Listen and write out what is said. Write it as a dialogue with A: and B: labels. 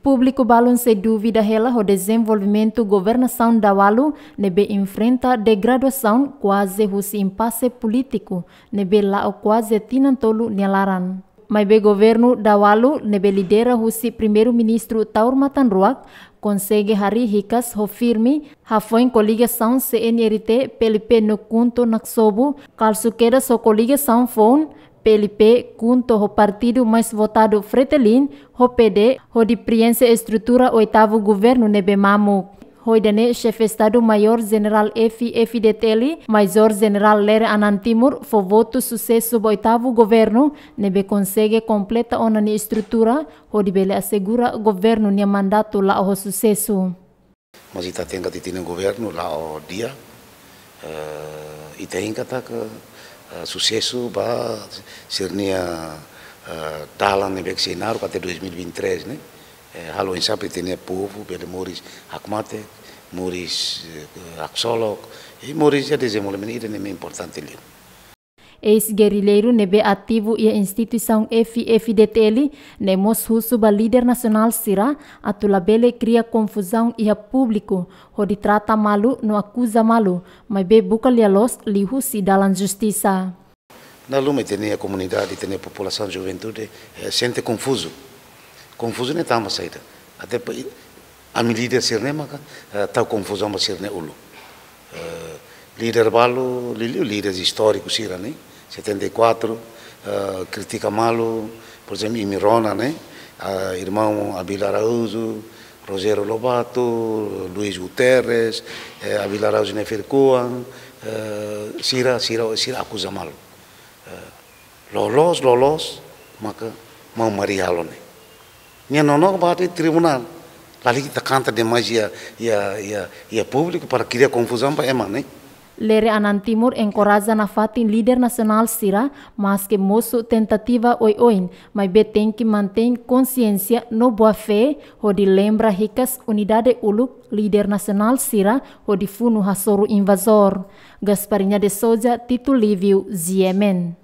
A: Público balão dúvida rela o desenvolvimento governação da Walu nebe enfrenta degradação quase husi impasse político nebe lá o quase tinantolo nelaran. Mas o governo da Walu nebe lidera husi primeiro-ministro Taur Matanruak consegue hari hikas ho firme ha foi coligação CNRT pelo no kunto naksobu calço queda so coligação fone PLP junto ao partido mais votado Fretelin, o PD, o de estrutura oitavo governo Nebemamu. Hoidane, chefe Estado-Maior General Efi F. Deteli, Major General Ler Anantimur, foi voto sucesso do oitavo governo, nebe consegue completa onani estrutura, Rodibele assegura governo nia mandato lá o sucesso.
B: Mas ita tenga titina governo lá o dia, uh, ita inga tak Sucesso va sirnia talan ne para até 2023, né? Halo insa pertene povo, pelo Moris Akmate, Moris Aksolo, e Moris é desenvolvimento, ele é importante ali.
A: ex-guerrilheiro nebe ativo e a instituição FFDTL, nemos husuba líder nacional sira, atulabele cria confusão e a público, hodi trata malu no acusa malu, mas be buca lialos lihu se dalam justiça.
B: Na lume tem a comunidade, tem a população, a juventude, é, sente confuso. Confuso não está uma saída. Até a minha líder sirnema, está eh, confusão, mas sirne ulu. Uh, líder balo, líder histórico, sirane, né? 74, uh, ah, critica Malo, por exemplo, Imirona Mirona, né? Uh, irmão Abílio Araújo, Rogério Lobato, Luiz Guterres, eh, Araújo Araújo Nefercoa, eh, Sira, Sira, Sira acusa Malo. Eh, lolos, lolos, é mau não é para bate tribunal. Lali kita canta demais e ia, ia, ia público para criar confusão para Emma, né?
A: lere anan timur enkoraza na fatin lider nasional sira maske mosu tentativa oi oin mai beten ki manten konsiensia no boa fe ho di lembra hikas unidade uluk lider nasional sira ho di funu hasoru invasor gasparinya de soja titu liviu ziemen